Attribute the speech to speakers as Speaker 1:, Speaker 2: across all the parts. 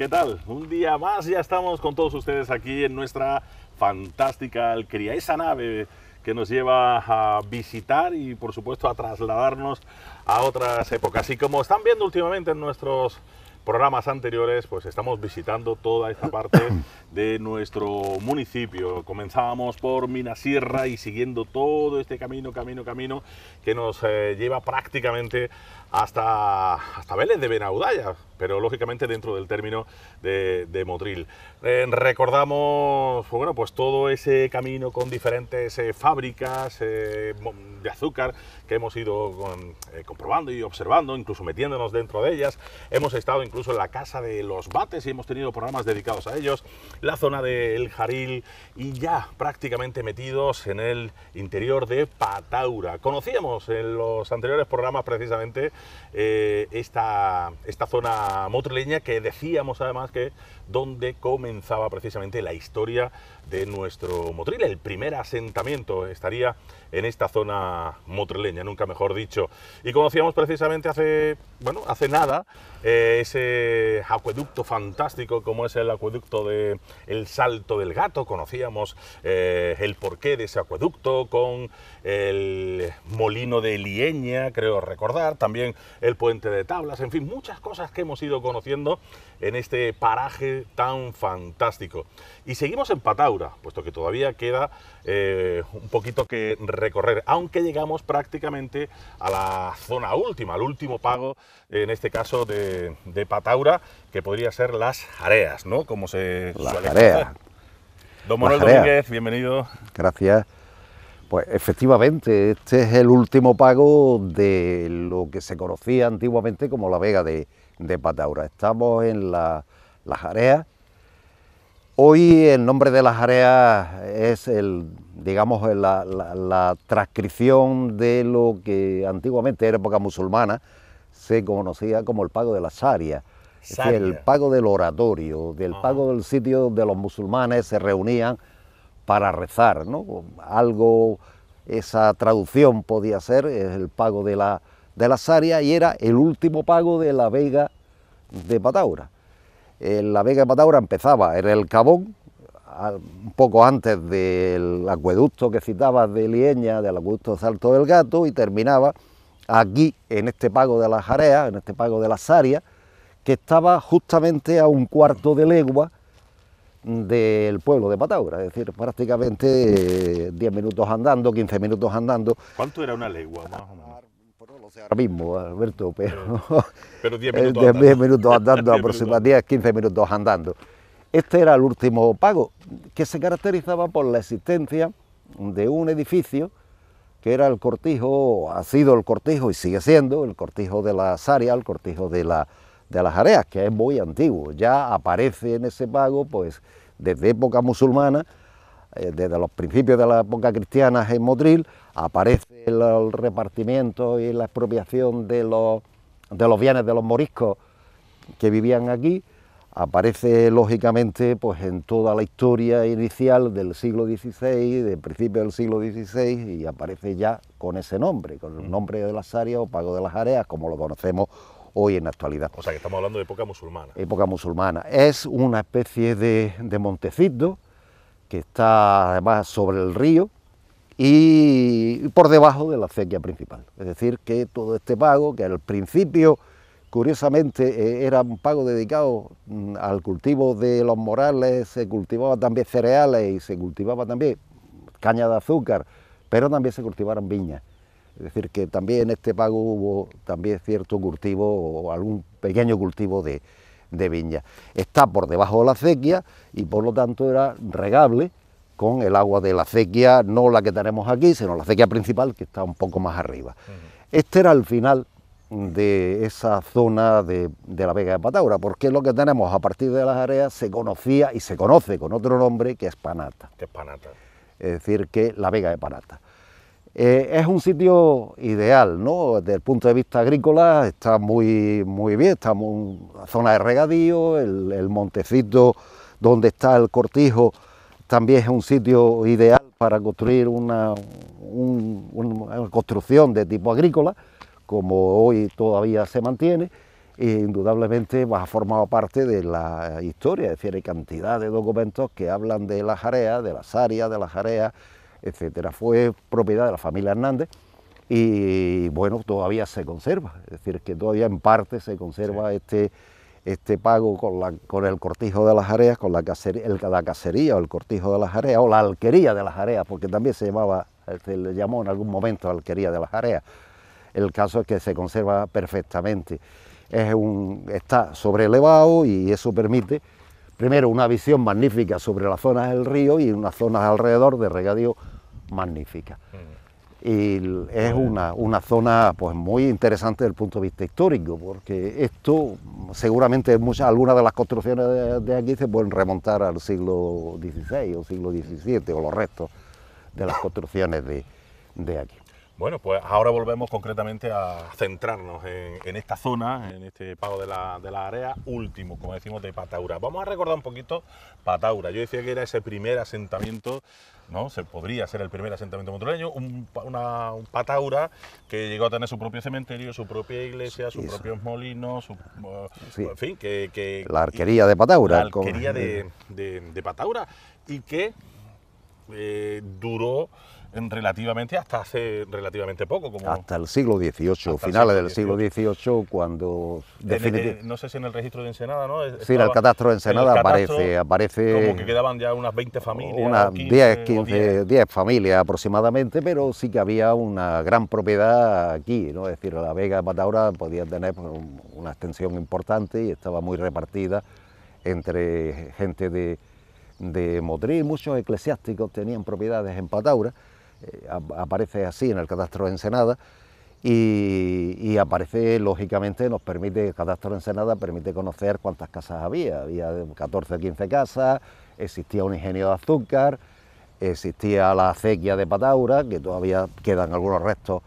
Speaker 1: ¿Qué tal? Un día más, ya estamos con todos ustedes aquí en nuestra fantástica Alquería, esa nave que nos lleva a visitar y por supuesto a trasladarnos a otras épocas. Y como están viendo últimamente en nuestros programas anteriores, pues estamos visitando toda esta parte de nuestro municipio. Comenzábamos por Minasierra y siguiendo todo este camino, camino, camino que nos eh, lleva prácticamente hasta, hasta Vélez de Benaudaya, pero lógicamente dentro del término de, de Motril. Eh, recordamos bueno, pues todo ese camino con diferentes eh, fábricas eh, de azúcar que hemos ido comprobando y observando, incluso metiéndonos dentro de ellas. Hemos estado incluso en la casa de los bates y hemos tenido programas dedicados a ellos, la zona del Jaril y ya prácticamente metidos en el interior de Pataura. Conocíamos en los anteriores programas precisamente eh, esta, esta zona motrileña que decíamos además que donde comenzaba precisamente la historia de nuestro Motril. El primer asentamiento estaría en esta zona motrileña, nunca mejor dicho. Y conocíamos precisamente hace, bueno, hace nada eh, ese acueducto fantástico como es el acueducto de El Salto del Gato. Conocíamos eh, el porqué de ese acueducto con el molino de Lieña, creo recordar, también el puente de tablas, en fin, muchas cosas que hemos ido conociendo en este paraje tan fantástico. Y seguimos en Pataura, puesto que todavía queda eh, un poquito que recorrer, aunque llegamos prácticamente a la zona última, al último pago, en este caso de, Pataura, que podría ser las areas ¿no? Como se la Don Manuel Domínguez, bienvenido.
Speaker 2: Gracias. Pues efectivamente, este es el último pago de lo que se conocía antiguamente como la Vega de Pataura. Estamos en la la jarea. Hoy el nombre de la jarea es el, digamos, la, transcripción de lo que antiguamente era época musulmana se conocía como el pago de la áreas, el pago del oratorio, del ah. pago del sitio donde los musulmanes se reunían para rezar, ¿no? Algo, esa traducción podía ser el pago de la, de la saria y era el último pago de la vega de Pataura la Vega de Pataura empezaba, en el Cabón, un poco antes del acueducto que citabas de Lieña, del acueducto Salto del Gato, y terminaba aquí, en este pago de las Jareas, en este pago de las Saria, que estaba justamente a un cuarto de legua del pueblo de Pataura, es decir, prácticamente 10 eh, minutos andando, 15 minutos andando.
Speaker 1: ¿Cuánto era una legua
Speaker 2: ahora mismo, eh, Alberto, pero, 10 eh, minutos, andando, 10 aproximadamente, 15 minutos andando. Este era el último pago, que se caracterizaba por la existencia de un edificio que era el cortijo, ha sido el cortijo y sigue siendo el cortijo de las áreas, el cortijo de, de las áreas, que es muy antiguo. Ya aparece en ese pago, pues desde época musulmana, eh, desde los principios de la época cristiana en Motril, aparece el, repartimiento y la expropiación de los, de los bienes de los moriscos que vivían aquí, aparece lógicamente pues en toda la historia inicial del siglo XVI, del principio del siglo XVI y aparece ya con ese nombre, con el mm. nombre de las áreas o pago de las áreas como lo conocemos hoy en la actualidad. O sea que estamos
Speaker 1: hablando de época musulmana.
Speaker 2: Época musulmana. Es una especie de, de montecito que está además sobre el río y por debajo de la acequia principal. Es decir, que todo este pago, que al principio, curiosamente, eh, era un pago dedicado mm, al cultivo de los morales, se cultivaba también cereales y se cultivaba también caña de azúcar, pero también se cultivaban viñas. Es decir, que también en este pago hubo también cierto cultivo o algún pequeño cultivo de, de viña. Está por debajo de la acequia y por lo tanto era regable con el agua de la acequia, no la que tenemos aquí, sino la acequia principal que está un poco más arriba. Este era el final de esa zona de, la Vega de Pataura, porque lo que tenemos a partir de las áreas se conocía y se conoce con otro nombre que es Panata. es Es decir, que la Vega de Panata. Eh, es un sitio ideal, ¿no? Desde el punto de vista agrícola está muy, muy bien, está en zona de regadío, el montecito donde está el cortijo también es un sitio ideal para construir una, construcción de tipo agrícola, como hoy todavía se mantiene, e indudablemente ha formado parte de la historia, es decir, hay cantidad de documentos que hablan de las jarea, de las áreas, de las jarea, etcétera. Fue propiedad de la familia Hernández y bueno, todavía se conserva, es decir, que todavía en parte se conserva este este pago con, con el cortijo de las areas, con la cacería, la o el cortijo de las areas, o la alquería de las areas, porque también se llamaba, se le llamó en algún momento alquería de las areas. El caso es que se conserva perfectamente. Es un, está sobrelevado y eso permite, primero, una visión magnífica sobre las zonas del río y unas zonas alrededor de regadío magnífica. Mm y es una, zona pues muy interesante desde el punto de vista histórico, porque esto seguramente muchas, algunas de las construcciones de, aquí se pueden remontar al siglo XVI o siglo XVII o los restos de las construcciones de, de aquí.
Speaker 1: Bueno, pues ahora volvemos concretamente a centrarnos en, esta zona, en este pago de la, área último, como decimos, de Pataura. Vamos a recordar un poquito Pataura. Yo decía que era ese primer asentamiento, ¿no? Se podría ser el primer asentamiento montoreño, un, una, Pataura que llegó a tener su propio cementerio, su propia iglesia, sus propios molinos, en fin, que, La arquería de Pataura. La arquería de, de, Pataura y que eh, duró relativamente hasta hace relativamente poco. Como hasta
Speaker 2: el siglo XVIII, finales del siglo XVIII, cuando...
Speaker 1: no sé si en el registro de Ensenada, ¿no? sí, en el catastro de Ensenada aparece, aparece... Como que quedaban ya unas 20 familias. Unas 10,
Speaker 2: 15, 10. familias aproximadamente, pero sí que había una gran propiedad aquí, ¿no? Es decir, la Vega de Pataura podía tener una extensión importante y estaba muy repartida entre gente de, de Motril, muchos eclesiásticos tenían propiedades en Pataura, eh, aparece así en el catastro de Ensenada y, aparece, lógicamente, nos permite, el catastro de Ensenada permite conocer cuántas casas había, había 14 o 15 casas, existía un ingenio de azúcar, existía la acequia de Pataura, que todavía quedan algunos restos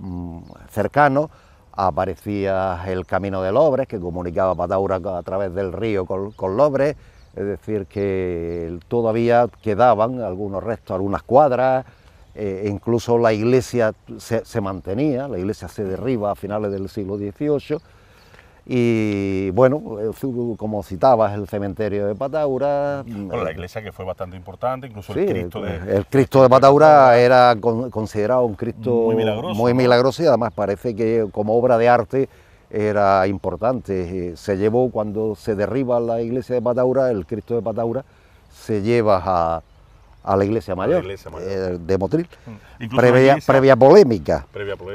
Speaker 2: mm, cercanos, aparecía el camino de Lobres, que comunicaba Pataura a través del río con, con Lobres, es decir, que todavía quedaban algunos restos, algunas cuadras, eh, incluso la iglesia se, mantenía, la iglesia se derriba a finales del siglo XVIII, y bueno, eh, como citabas, el cementerio de Pataura... Mm, la eh,
Speaker 1: iglesia que fue bastante importante, incluso el
Speaker 2: Cristo de... Pataura era considerado un Cristo muy muy milagroso y además parece que como obra de arte era importante. Se llevó, cuando se derriba la iglesia de Pataura, el Cristo de Pataura, se lleva a a la iglesia mayor, eh, de Motril, mm. previa, polémica,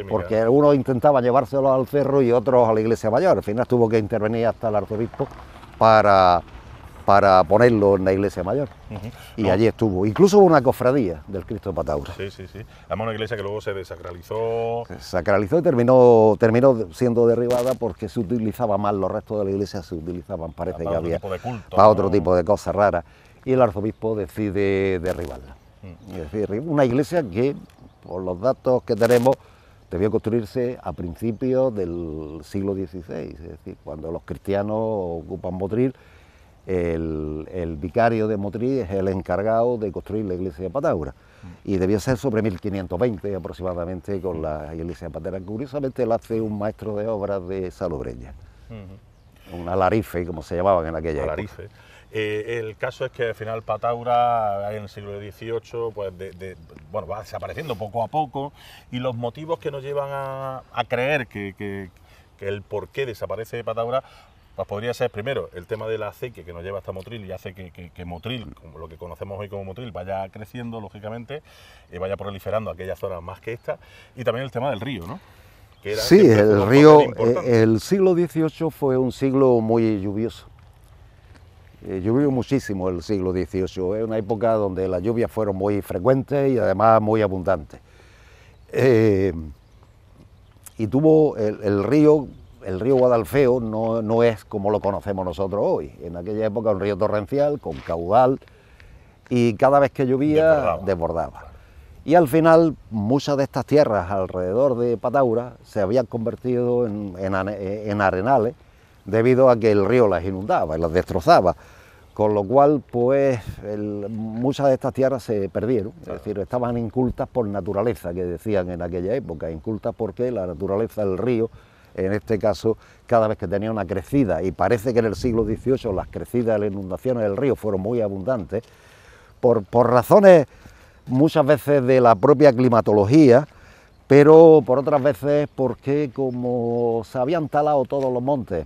Speaker 2: porque uno intentaba llevárselo al cerro y otros a la iglesia mayor, al final tuvo que intervenir hasta el arzobispo para, para ponerlo en la iglesia mayor. Y allí estuvo. Incluso hubo una cofradía del Cristo de Pataura. Sí, sí, sí. Además
Speaker 1: una iglesia que luego se desacralizó. Se
Speaker 2: sacralizó y terminó, terminó siendo derribada porque se utilizaba mal... los restos de la iglesia se utilizaban, parece que había, para otro tipo de cosas raras y el arzobispo decide derribarla. Mm. Es decir, una iglesia que, por los datos que tenemos, debió construirse a principios del siglo XVI, es decir, cuando los cristianos ocupan Motril, el, vicario de Motril es el encargado de construir la iglesia de Pataura mm. y debió ser sobre 1520 aproximadamente con la iglesia de Patera. Curiosamente la hace un maestro de obras de Salobreña, una larife como se llamaban en aquella época.
Speaker 1: Eh, el caso es que al final Pataura en el siglo XVIII pues va desapareciendo poco a poco y los motivos que nos llevan a, creer que, el por qué desaparece de Pataura pues podría ser primero el tema del aceite que nos lleva hasta Motril y hace que, Motril, como lo que conocemos hoy como Motril, vaya creciendo lógicamente y vaya proliferando aquellas zonas más que esta y también el tema del río, ¿no? sí,
Speaker 2: el río, eh, el siglo XVIII fue un siglo muy lluvioso eh, llovió muchísimo el siglo XVIII, es eh, una época donde las lluvias fueron muy frecuentes y además muy abundantes. Eh, y tuvo el, río, el río Guadalfeo no, es como lo conocemos nosotros hoy. En aquella época un río torrencial con caudal y cada vez que llovía desbordaba. Y al final muchas de estas tierras alrededor de Pataura se habían convertido en arenales debido a que el río las inundaba y las destrozaba. Con lo cual, pues muchas de estas tierras se perdieron, es decir, estaban incultas por naturaleza, que decían en aquella época, incultas porque la naturaleza del río, en este caso, cada vez que tenía una crecida, y parece que en el siglo XVIII las crecidas, las inundaciones del río fueron muy abundantes, por, por razones muchas veces de la propia climatología, pero por otras veces porque como se habían talado todos los montes,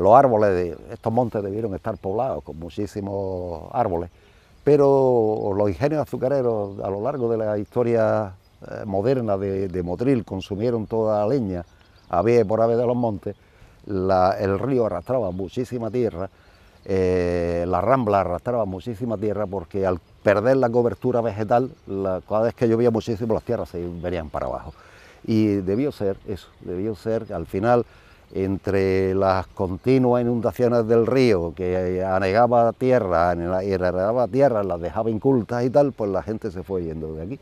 Speaker 2: los árboles de estos montes debieron estar poblados con muchísimos árboles, pero los ingenios azucareros a lo largo de la historia eh, moderna de, Motril consumieron toda la leña, había por ave de los montes, el río arrastraba muchísima tierra, eh, la rambla arrastraba muchísima tierra porque al perder la cobertura vegetal, cada vez que llovía muchísimo las tierras se venían para abajo. Y debió ser eso, debió ser al final entre las continuas inundaciones del río que anegaba tierra, anegaba tierra, las dejaba incultas y tal, pues la gente se fue yendo de aquí.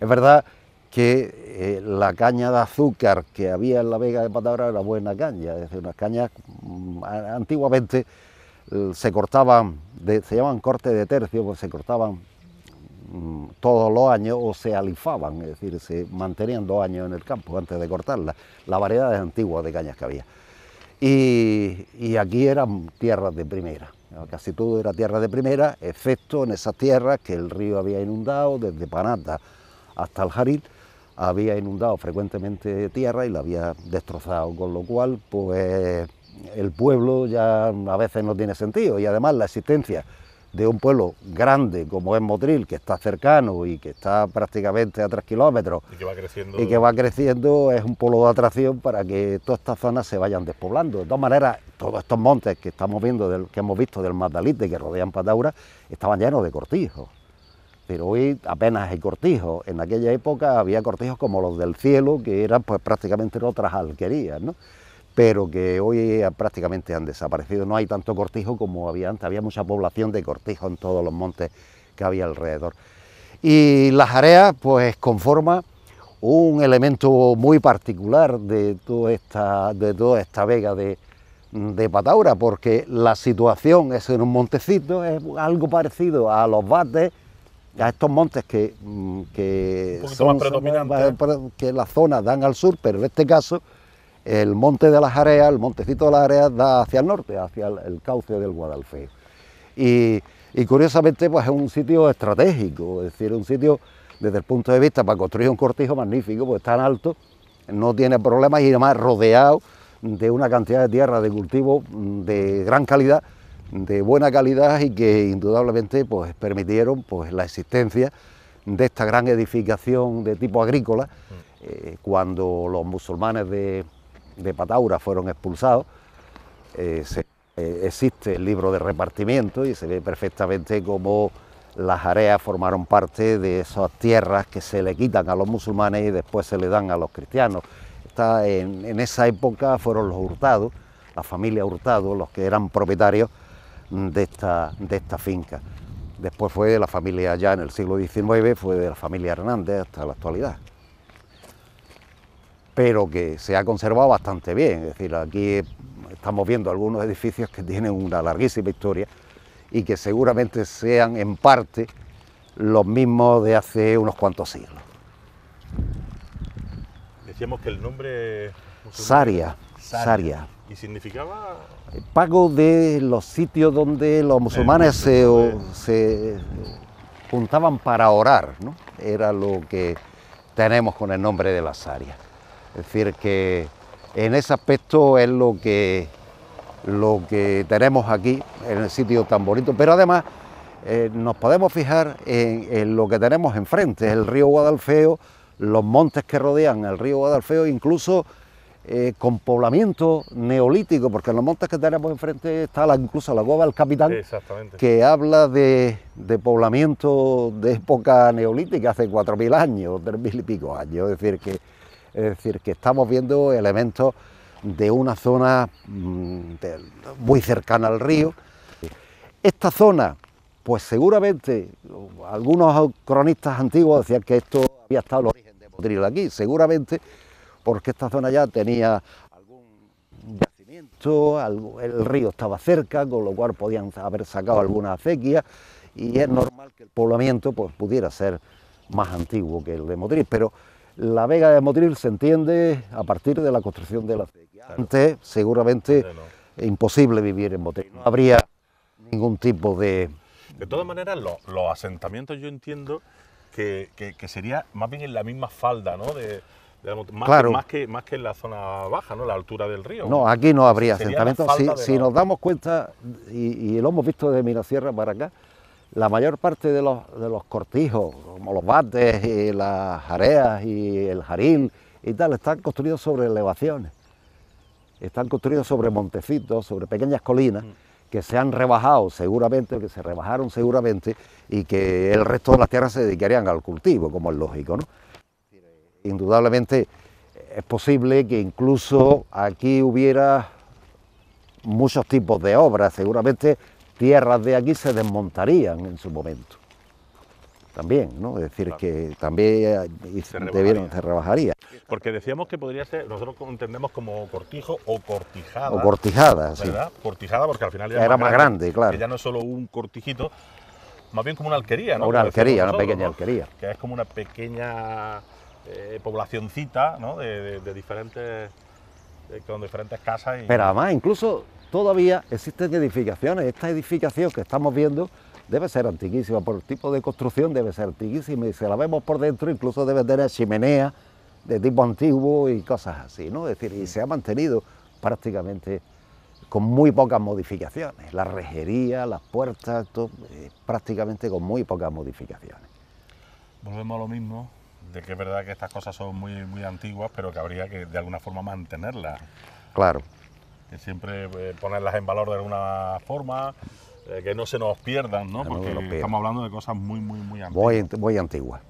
Speaker 2: Es verdad que eh, la caña de azúcar que había en la Vega de Patabra era buena caña, es decir, unas cañas mm, antiguamente se cortaban, se llaman corte de tercio, pues se cortaban Mm, todos los años o se alifaban, es decir, se mantenían dos años en el campo antes de cortarla, las variedades antiguas de cañas que había. Y, aquí eran tierras de primera, casi todo era tierra de primera, excepto en esas tierras que el río había inundado desde Panata hasta el Jarit... había inundado frecuentemente tierra y la había destrozado, con lo cual pues el pueblo ya a veces no tiene sentido y además la existencia de un pueblo grande como es Motril, que está cercano y que está prácticamente a tres kilómetros y que va creciendo, y que va creciendo es un polo de atracción para que todas estas zonas se vayan despoblando. De todas maneras, todos estos montes que estamos viendo, del, que hemos visto del Magdalite que rodean Pataura, estaban llenos de cortijos. Pero hoy apenas hay cortijos. En aquella época había cortijos como los del cielo, que eran pues prácticamente otras alquerías. ¿no? pero que hoy prácticamente han desaparecido. No hay tanto cortijo como había antes, había mucha población de cortijo en todos los montes que había alrededor. Y las areas pues conforman un elemento muy particular de toda esta, de toda esta vega de, de Pataura, porque la situación es en un montecito, es algo parecido a los vates... a estos montes que, mm, que son, son, que las zonas dan al sur, pero en este caso el monte de las Areas, el montecito de las Areas da hacia el norte, hacia el, cauce del Guadalfeo. Y, curiosamente pues es un sitio estratégico, es decir, un sitio desde el punto de vista para construir un cortijo magnífico, pues tan alto, no tiene problemas y además rodeado de una cantidad de tierra de cultivo mm, de gran calidad, de buena calidad y que indudablemente pues permitieron pues la existencia de esta gran edificación de tipo agrícola mm. eh, cuando los musulmanes de, de Pataura fueron expulsados. Eh, eh, existe el libro de repartimiento y se ve perfectamente cómo las areas formaron parte de esas tierras que se le quitan a los musulmanes y después se le dan a los cristianos. Está en, esa época fueron los hurtados, la familia Hurtado, los que eran propietarios de esta, de esta finca. Después fue de la familia, ya en el siglo XIX, fue de la familia Hernández hasta la actualidad pero que se ha conservado bastante bien. Es decir, aquí estamos viendo algunos edificios que tienen una larguísima historia y que seguramente sean en parte los mismos de hace unos cuantos siglos.
Speaker 1: Decíamos que el nombre...
Speaker 2: Saria, Saria.
Speaker 1: ¿Y significaba...?
Speaker 2: Eh, pago de los sitios donde los musulmanes se, se, juntaban para orar, ¿no? Era lo que tenemos con el nombre de la Saria. Es decir, que en ese aspecto es lo que, lo que tenemos aquí, en el sitio tan bonito, pero además eh, nos podemos fijar en, lo que tenemos enfrente, el río Guadalfeo, los montes que rodean el río Guadalfeo, incluso eh, con poblamiento neolítico, porque en los montes que tenemos enfrente está la, incluso la cueva del capitán, que habla de, de, poblamiento de época neolítica, hace 4.000 años, 3.000 y pico años, es decir, que es decir, que estamos viendo elementos de una zona mm, muy cercana al río. Esta zona, pues seguramente, algunos cronistas antiguos decían que esto había estado el origen de Motril aquí, seguramente porque esta zona ya tenía algún yacimiento, el río estaba cerca, con lo cual podían haber sacado alguna acequia y es normal que el poblamiento pues, pudiera ser más antiguo que el de Motril, pero la vega de Motril se entiende a partir de la construcción de la acequia. Antes, seguramente, imposible vivir en Motril. No habría ningún tipo de...
Speaker 1: De todas maneras, los, asentamientos yo entiendo que, que, sería más bien en la misma falda, ¿no? De, más, que, más, que, en la zona baja, ¿no? La altura del río. No, aquí no habría asentamientos. Si, nos
Speaker 2: damos cuenta, y, lo hemos visto desde Minasierra para acá, la mayor parte de los, cortijos, como los bates y las areas y el jarín, y tal, están construidos sobre elevaciones, están construidos sobre montecitos, sobre pequeñas colinas mm. que se han rebajado seguramente, que se rebajaron seguramente y que el resto de las tierras se dedicarían al cultivo, como es lógico. Indudablemente es posible que incluso aquí hubiera muchos tipos de obras, seguramente tierras de aquí se desmontarían en su momento. También, ¿no? Es decir, que también eh, se, rebajaría. Porque decíamos que podría ser, nosotros entendemos como cortijo o cortijada. O cortijada, ¿verdad? Cortijada, porque al final era más grande, claro. ya
Speaker 1: no es solo un cortijito, más bien como una alquería, ¿no? Una alquería, una pequeña alquería. Que es como una pequeña eh, poblacioncita, ¿no? De, diferentes. Eh, con diferentes casas. Pero además,
Speaker 2: incluso todavía existen edificaciones. Esta edificación que estamos viendo debe ser antiquísima, por el tipo de construcción debe ser antiquísima y si la vemos por dentro incluso debe tener chimenea de tipo antiguo y cosas así, ¿no? Es decir, y se ha mantenido prácticamente con muy pocas modificaciones. La rejería, las puertas, todo, eh, prácticamente con muy pocas modificaciones.
Speaker 1: Volvemos a lo mismo, de que es verdad que estas cosas son muy, muy antiguas, pero que habría que de alguna forma mantenerlas. Claro siempre eh, ponerlas en valor de alguna forma, eh, que no se nos pierdan, ¿no? Porque estamos
Speaker 2: hablando de cosas muy, muy, muy antiguas. Muy, antiguas.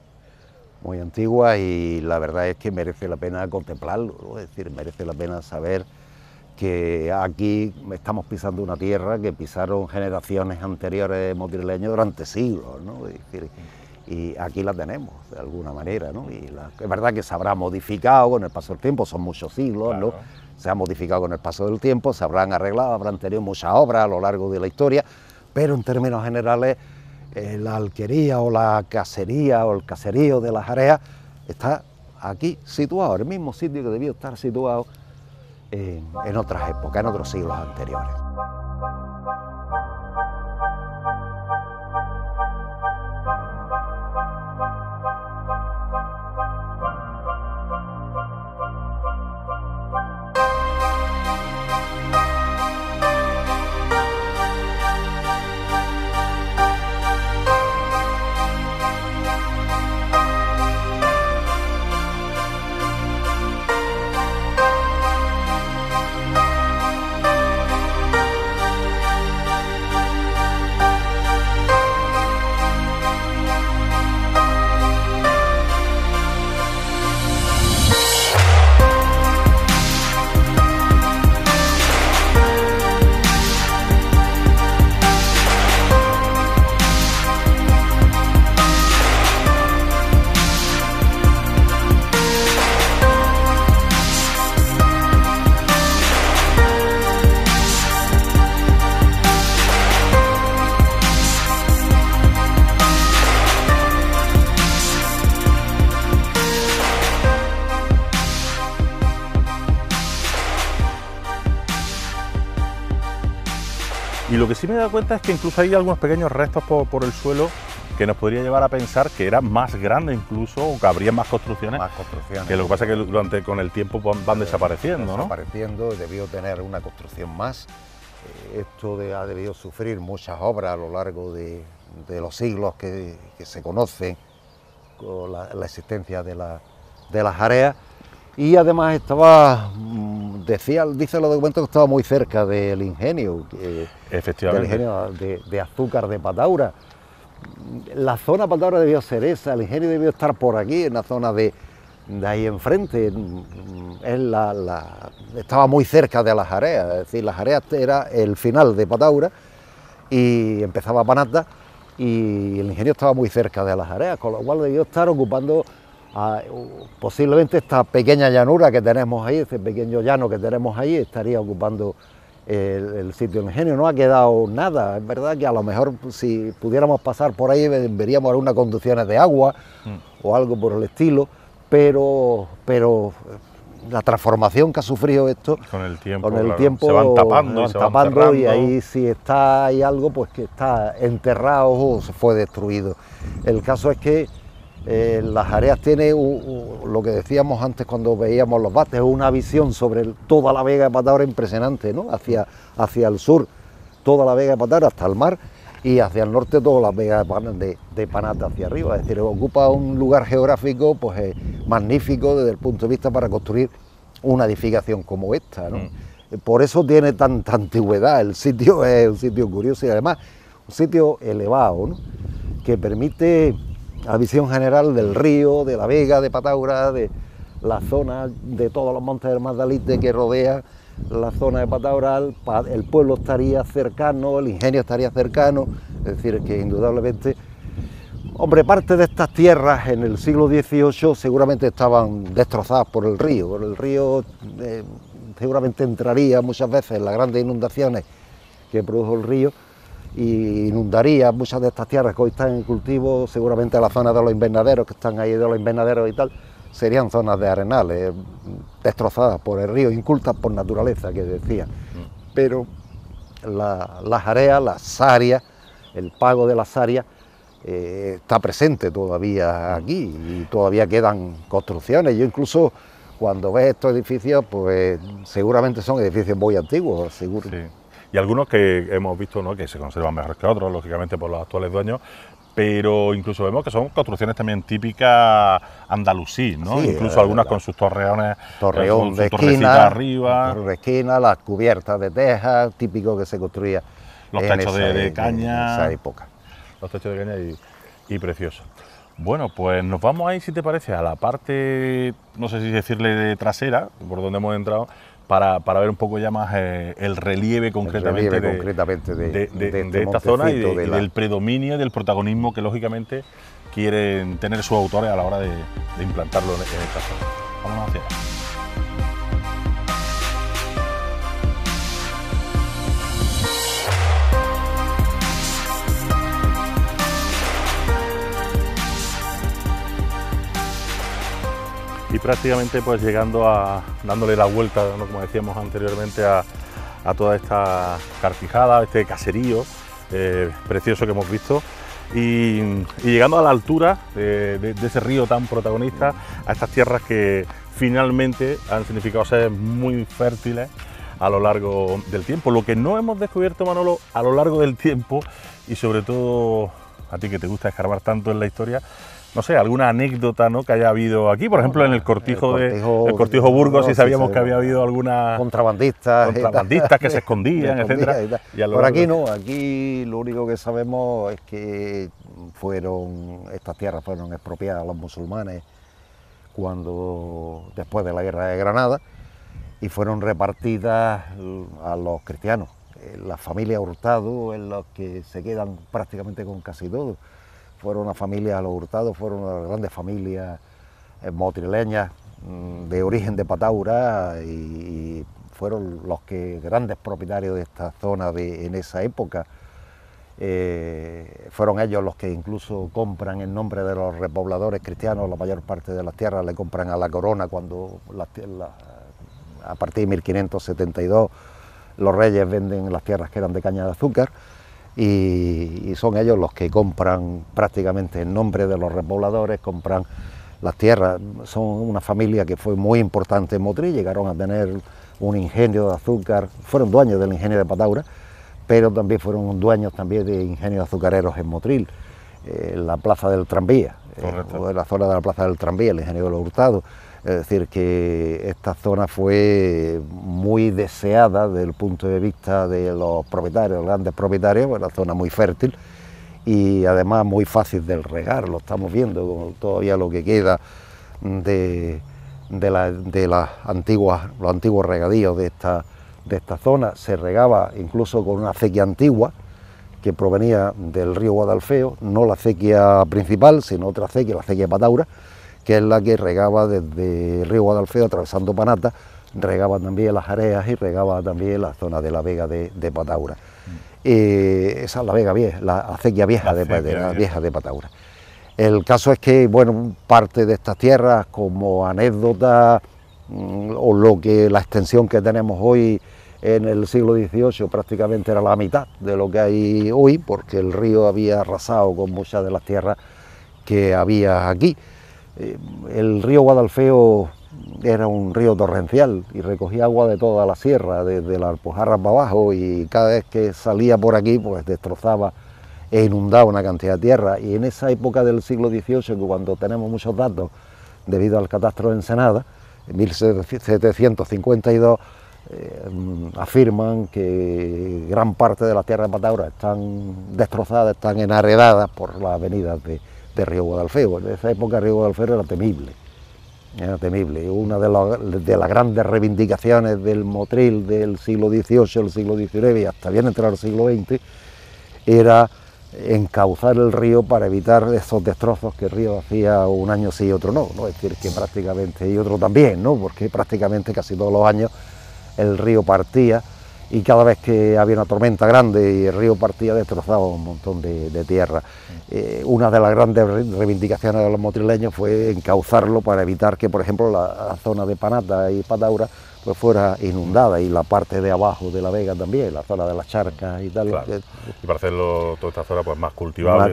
Speaker 2: Muy antiguas y la verdad es que merece la pena contemplarlo, es decir, merece la pena saber que aquí estamos pisando una tierra que pisaron generaciones anteriores de motrileños durante siglos, ¿no? y aquí la tenemos de alguna manera, ¿no? Y la, es verdad que se habrá modificado con el paso del tiempo, son muchos siglos, ¿no? se ha modificado con el paso del tiempo, se habrán arreglado, habrán tenido muchas obras a lo largo de la historia, pero en términos generales eh, la alquería o la cacería o el caserío de las areas está aquí situado, el mismo sitio que debió estar situado en otras épocas, en otros siglos anteriores.
Speaker 1: Y lo que sí me he dado cuenta es que incluso hay algunos pequeños restos por, el suelo que nos podría llevar a pensar que era más grande incluso o que habría más construcciones.
Speaker 2: Más construcciones. Que lo que pasa
Speaker 1: es que durante, con el tiempo van, eh, desapareciendo
Speaker 2: ¿no?... Desapareciendo, debió tener una construcción más. Eh, esto ha debido sufrir muchas obras a lo largo de, de los siglos que, se conocen, con la, existencia de, la, de las áreas y además estaba, mm, decía, dice los documentos que estaba muy cerca del ingenio, eh, ingenio de, azúcar de Pataura. La zona Pataura debió ser esa, el ingenio debió estar por aquí, en la zona de, de ahí enfrente, en mm, la, estaba muy cerca de las areas, es decir, las areas era el final de Pataura y empezaba Panata y el ingenio estaba muy cerca de las areas, con lo cual debió estar ocupando Ah, posiblemente esta pequeña llanura que tenemos ahí, este pequeño llano que tenemos ahí, estaría ocupando el, sitio del ingenio. No ha quedado nada, es verdad que a lo mejor si pudiéramos pasar por ahí veríamos algunas conducciones de agua mm. o algo por el estilo, pero, pero la transformación que ha sufrido esto con el tiempo, con el tiempo se van tapando, eh, van y, y ahí si está hay algo pues que está enterrado o se fue destruido. El caso es que eh, las areas tiene lo que decíamos antes cuando veíamos los bates, una visión sobre toda la Vega de Patara impresionante, ¿no? Hacia, hacia el sur, toda la Vega de Patara hasta el mar y hacia el norte toda la Vega de, de Panata hacia arriba. Es decir, ocupa un lugar geográfico pues, eh, magnífico desde el punto de vista para construir una edificación como esta. ¿no? Mm. Eh, por eso tiene tanta antigüedad, el sitio es un sitio curioso y además un sitio elevado que permite ...la visión general del río, de la vega, de Pataura, de la zona de todos los montes del Magdalite que rodea la zona de Pataura, el pueblo estaría cercano, el ingenio estaría cercano, es decir, que indudablemente, hombre, parte de estas tierras en el siglo XVIII seguramente estaban destrozadas por el río, el río eh, seguramente entraría muchas veces en las grandes inundaciones que produjo el río, y inundaría muchas de estas tierras que hoy están en cultivo, seguramente la zona de los invernaderos que están ahí de los invernaderos y tal, serían zonas de arenales destrozadas por el río, incultas por naturaleza, que decía. Mm. Pero las areas, las áreas, el pago de las áreas, eh, está presente todavía aquí y todavía quedan construcciones. Yo incluso cuando ves estos edificios, pues seguramente son edificios muy antiguos, seguro
Speaker 1: y algunos que hemos visto ¿no? que se conservan mejor que otros, lógicamente por los actuales dueños, pero incluso vemos que son construcciones también típicas andalusí, ¿no? incluso eh, algunas con sus torreones, torreón eh, de arriba,
Speaker 2: las cubiertas de teja... típico que se construía los en techos esa, de, caña, esa época,
Speaker 1: los techos de caña y, y preciosos. Bueno, pues nos vamos ahí, si te parece, a la parte, no sé si decirle de trasera, por donde hemos entrado, para, ver un poco ya más eh, el relieve concretamente, de, de, este esta zona y, del predominio y del protagonismo que lógicamente quieren tener sus autores a la hora de, implantarlo en, en esta zona. hacia y prácticamente pues llegando a dándole la vuelta, como decíamos anteriormente, a, toda esta cartijada, este caserío eh, precioso que hemos visto. Y, llegando a la altura eh, de, de, ese río tan protagonista, a estas tierras que finalmente han significado ser muy fértiles a lo largo del tiempo. Lo que no hemos descubierto, Manolo, a lo largo del tiempo y sobre todo a ti que te gusta escarbar tanto en la historia, no sé, alguna anécdota ¿no? que haya habido aquí, por ejemplo, en el cortijo, de el cortijo Burgos, si sabíamos que había
Speaker 2: habido alguna contrabandistas, eh, contrabandistas que se escondían, etcétera. Por aquí no, aquí lo único que sabemos es que fueron estas tierras fueron expropiadas a los musulmanes cuando después de la guerra de Granada y fueron repartidas a los cristianos. Eh, las familias Hurtado es las que se quedan prácticamente con casi todo fueron una familia, los Hurtados fueron una grande familia eh, motrileñas... Mm, de origen de Pataura y, fueron los que grandes propietarios de esta zona de, en esa época. Eh, fueron ellos los que incluso compran en nombre de los repobladores cristianos la mayor parte de las tierras, le compran a la corona cuando a partir de 1572 los reyes venden las tierras que eran de caña de azúcar y, son ellos los que compran prácticamente en nombre de los repobladores, compran las tierras. Son una familia que fue muy importante en Motril, llegaron a tener un ingenio de azúcar, fueron dueños del ingenio de Pataura, pero también fueron dueños también de ingenios azucareros en Motril, eh, la plaza del tranvía, eh, en la zona de la plaza del tranvía, el ingenio de los Hurtados. Es decir, que esta zona fue muy deseada desde el punto de vista de los propietarios, ...los grandes propietarios, una zona muy fértil y además muy fácil de regar, lo estamos viendo con todavía lo que queda de, las antiguas, los antiguos regadíos de esta, de esta zona. Se regaba incluso con una acequia antigua que provenía del río Guadalfeo, no la acequia principal, sino otra acequia, la acequia Pataura que es la que regaba desde el río Guadalfeo atravesando Panata, regaba también las areas y regaba también la zona de la vega de, Pataura. Mm. Eh, esa es la vega vieja, la acequia vieja, de, vieja de Pataura. El caso es que, bueno, parte de estas tierras como anécdota mm, o lo que la extensión que tenemos hoy en el siglo XVIII prácticamente era la mitad de lo que hay hoy, porque el río había arrasado con muchas de las tierras que había aquí. Eh, el río Guadalfeo era un río torrencial y recogía agua de toda la sierra, desde las Alpujarra para abajo y cada vez que salía por aquí pues destrozaba e inundaba una cantidad de tierra y en esa época del siglo XVIII, cuando tenemos muchos datos debido al catastro de Ensenada, en 1752 eh, afirman que gran parte de la tierra de Pataura están destrozadas, están enaredadas por las avenidas de, de Río Guadalfeo. En esa época Río Guadalfeo era temible, era temible. Una de, las grandes reivindicaciones del motril del siglo XVIII, el siglo XIX y hasta bien entrar al siglo XX, era encauzar el río para evitar esos destrozos que el río hacía un año sí y otro no, ¿no? es decir, que prácticamente, y otro también, ¿no? porque prácticamente casi todos los años el río partía y cada vez que había una tormenta grande y el río partía destrozaba un montón de, tierra. Eh, una de las grandes reivindicaciones de los motrileños fue encauzarlo para evitar que, por ejemplo, la, zona de Panata y Pataura pues fuera inundada y la parte de abajo de la vega también, la zona de las charcas y tal. Eh,
Speaker 1: y para hacerlo toda esta zona pues más cultivable,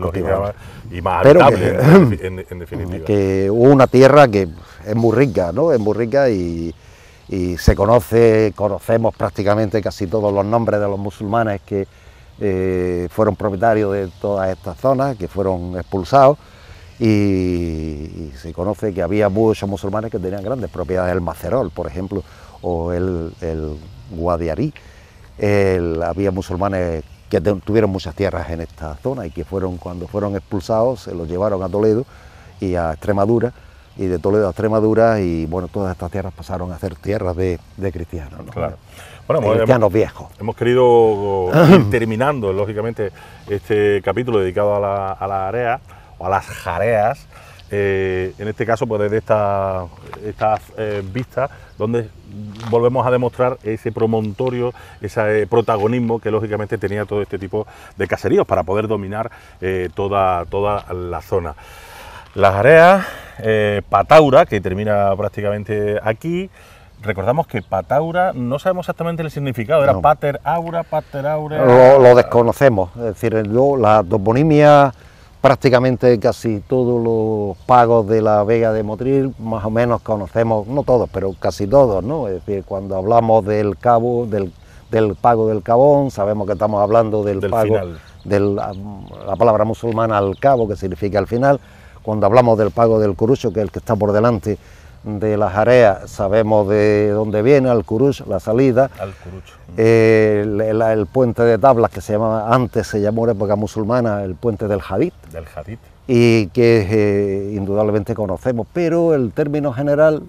Speaker 1: y más habitable, en, definitiva.
Speaker 2: Que una tierra que es muy rica, ¿no? Es muy rica y y se conoce, conocemos prácticamente casi todos los nombres de los musulmanes que eh, fueron propietarios de todas estas zonas, que fueron expulsados. Y, se conoce que había muchos musulmanes que tenían grandes propiedades, el macerol, por ejemplo, o el, guadiarí. había musulmanes que tuvieron muchas tierras en esta zona y que fueron cuando fueron expulsados se los llevaron a Toledo y a Extremadura y de Toledo a Extremadura y bueno, todas estas tierras pasaron a ser tierras de, cristianos. Bueno, cristianos viejos.
Speaker 1: Hemos querido terminando, lógicamente, este capítulo dedicado a la, a la area o a las jareas. Eh, en este caso, pues desde estas esta, eh, vistas, donde volvemos a demostrar ese promontorio, ese eh, protagonismo que lógicamente tenía todo este tipo de caseríos para poder dominar eh, toda, toda la zona. Las Areas, eh, Pataura, que termina prácticamente aquí. Recordamos que Pataura, no sabemos exactamente el significado, era Pater Aura, Pater Aura. Lo,
Speaker 2: desconocemos, es decir, la toponimia, prácticamente casi todos los pagos de la Vega de Motril, más o menos conocemos, no todos, pero casi todos, ¿no? Es decir, cuando hablamos del cabo, del, pago del cabón, sabemos que estamos hablando del, del pago, de la palabra musulmana al cabo, que significa al final cuando hablamos del pago del curucho, que es el que está por delante de las areas, sabemos de dónde viene, al curucho, la salida. Al eh, el, puente de tablas, que se llama, antes se llamó en época musulmana, el puente del Jadit, Del Y que eh, indudablemente conocemos, pero el término general,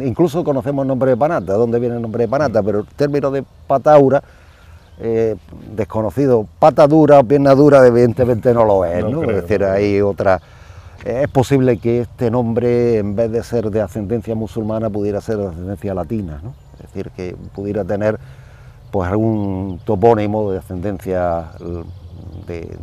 Speaker 2: incluso conocemos el nombre de Panata, de dónde viene el nombre de Panata, mm. pero el término de Pataura. Eh, desconocido, pata dura, pierna dura, evidentemente no lo es, ¿no? es decir, hay otra, es posible que este nombre, en vez de ser de ascendencia musulmana, pudiera ser de ascendencia latina, ¿no? es decir, que pudiera tener pues algún topónimo de ascendencia mm, de,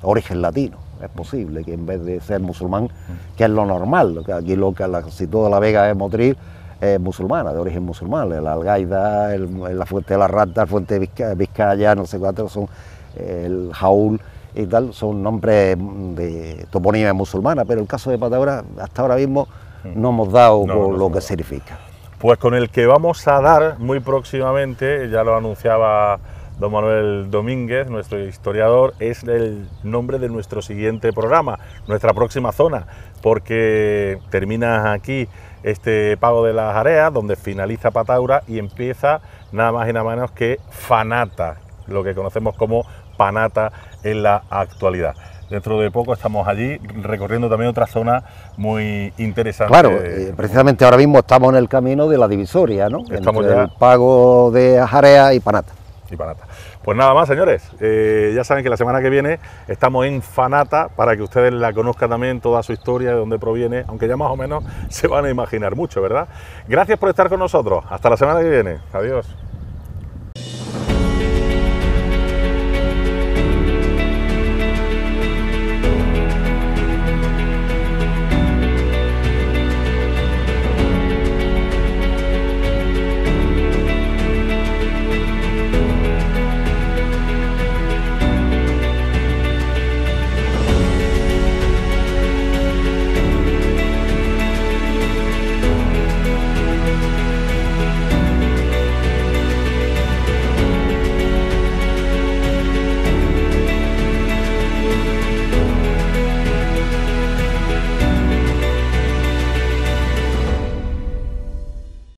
Speaker 2: origen latino. Es posible que en vez de ser musulmán, mm. que es lo normal, aquí lo que la, si toda la Vega es motril... es musulmana, de origen musulmán, la Algaida, el, la Fuente de la Rata, la Fuente de Vizcaya, no sé cuántos son, el Jaúl, y tal, son nombres de toponimia musulmana, pero el caso de Pataura, hasta ahora mismo hmm. no hemos dado lo que significa.
Speaker 1: Pues con el que vamos a dar muy próximamente, ya lo anunciaba don Manuel Domínguez, nuestro historiador, es el nombre de nuestro siguiente programa, nuestra próxima zona, porque termina aquí este pago de las areas, donde finaliza Pataura y empieza nada más y nada menos que Fanata, lo que conocemos como Panata en la actualidad. Dentro de poco estamos allí recorriendo también otra zona muy interesante. Claro, eh,
Speaker 2: precisamente ahora mismo estamos en el camino de la divisoria, ¿no? Estamos el pago de Ajarea y Panata.
Speaker 1: Y Panata. Pues nada más, señores. Eh, ya saben que la semana que viene estamos en Fanata para que ustedes la conozcan también, toda su historia, de dónde proviene, aunque ya más o menos se van a imaginar mucho, ¿verdad? Gracias por estar con nosotros. Hasta la semana que viene. Adiós.